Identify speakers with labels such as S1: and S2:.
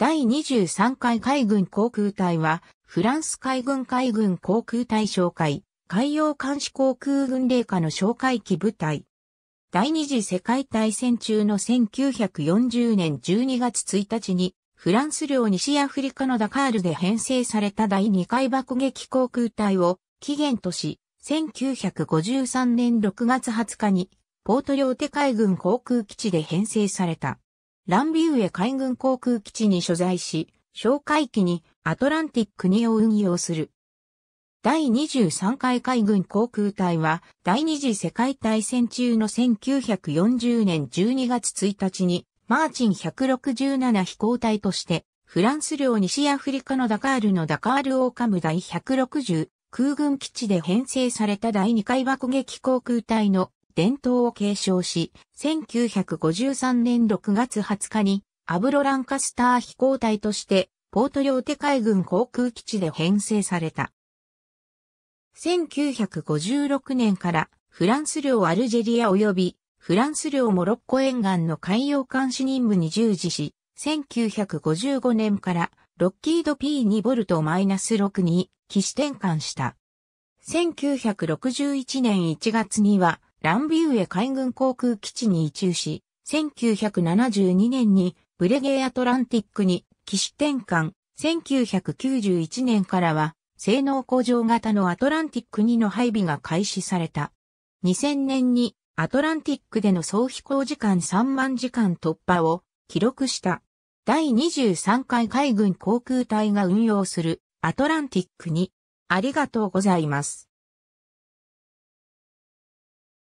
S1: 第23回海軍航空隊は、フランス海軍海軍航空隊
S2: 紹介、海洋監視航空軍令下の紹介機部隊。第二次世界大戦中の1940年12月1日に、フランス領西アフリカのダカールで編成された第2回爆撃航空隊を起源とし、1953年6月20日に、ポート領手海軍航空基地で編成された。ランビウエ海軍航空基地に所在し、哨戒機にアトランティック2を運用する。第23回海軍航空隊は第二次世界大戦中の1940年12月1日にマーチン167飛行隊としてフランス領西アフリカのダカールのダカールオーカム第160空軍基地で編成された第2回爆撃航空隊の伝統を継承し、1953年6月20日にアブロランカスター飛行隊としてポート両手海軍航空基地で編成された。1956年からフランス領アルジェリア及びフランス領モロッコ沿岸の海洋監視任務に従事し、1955年からロッキード P2 ボルト -6 に機種転換した。1961年1月にはランビウエ海軍航空基地に移駐し、1972年にブレゲーアトランティックに機種転換、1991年からは性能向上型のアトランティック2の配備が開始された。2000年にアトランティックでの総飛行時間3万時間突破を記録した。第23回
S1: 海軍航空隊が運用するアトランティックにありがとうございます。